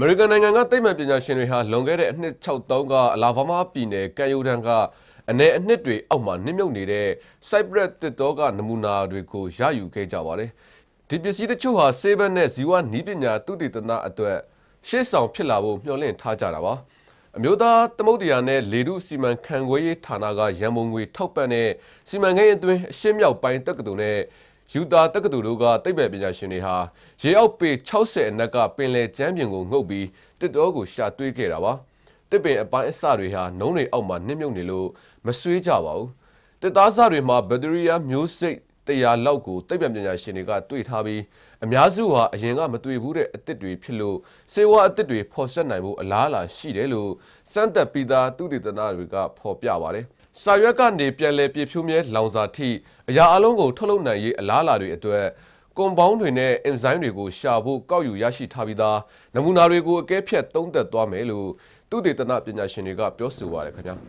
မေရိကန်နိုင်ငံကတိတ်မှန်ပညာရှင်တွေဟာလွန်ခဲ့တဲ့အနှစ်63ကအလာဘာမာပြည်နယ်ကန်ယူဒန်ကအ내အနှစ်တွေ အောက်မှာနှိမ့်မြုပ်နေတဲ့ Cypress တစ်တော့ကနမူနာတွေကိုရယူခဲ့ကြပါတယ်။ဒီပစ္စည်းတချို့ဟာဆေးဘက်နဲ့ဇီဝနီးပညာသုတေသနအတွက်ရှေ့ဆောင်ဖြစ်လာဖို့မျှော်လင့်ထားကြတာပါ။အမျိုးသားသမုဒ္ဒရာနဲ့လေတုစီမံခန့်ခွဲရေးဌာနကရန်ပုံငွေထောက်ပံ့တဲ့စီမံကိန်းအတွင်းအရှင်းမြောက်ပိုင်းတက္ကသိုလ်နဲ့ယူတာတက္ကသိုလ်တို့ကသိပ္ပံပညာရှင်တွေဟာရေအောက်ပေ60အနက်ကပင်လယ်ကျမ်းပြင်ကိုငုပ်ပြီးတစ်တောကိုရှာတွေ့ခဲ့တာပါတစ်ပင်အပိုင်းအစတွေဟာနုံးတွေအောက်မှာနှိမ့်မြုပ်နေလို့မဆွေးကြပါဘူးတစ်သားစတွေမှာဘက်တရီယာမျိုးစိတ်100လောက်ကိုသိပ္ပံပညာရှင်တွေကတွေ့ထားပြီးအများစုဟာအရင်ကမတွေ့ဘူးတဲ့အသစ်တွေဖြစ်လို့စေဝါအသစ်တွေဖော်ဆက်နိုင်ဖို့အလားအလာရှိတယ်လို့စမ်းသပ်ပြီးသားသုတေသနတွေကဖော်ပြပါတယ်။စာရွက်ကနေပြန်လည်ပြည့်ဖြူးမြဲလောင်စာထိအရာအလုံးကိုထုတ်လုပ်နိုင်ရေးအလားအလာတွေအတွက်ကွန်ပေါင်းတွေနဲ့အင်ဇိုင်းတွေကိုရှာဖို့ကောက်ယူရရှိထားပြီးသားနမူနာတွေကိုအကဲဖြတ်သုံးသပ်သွားမယ်လို့သုတေသနပညာရှင်တွေကပြောဆိုပါတယ်ခင်ဗျာ။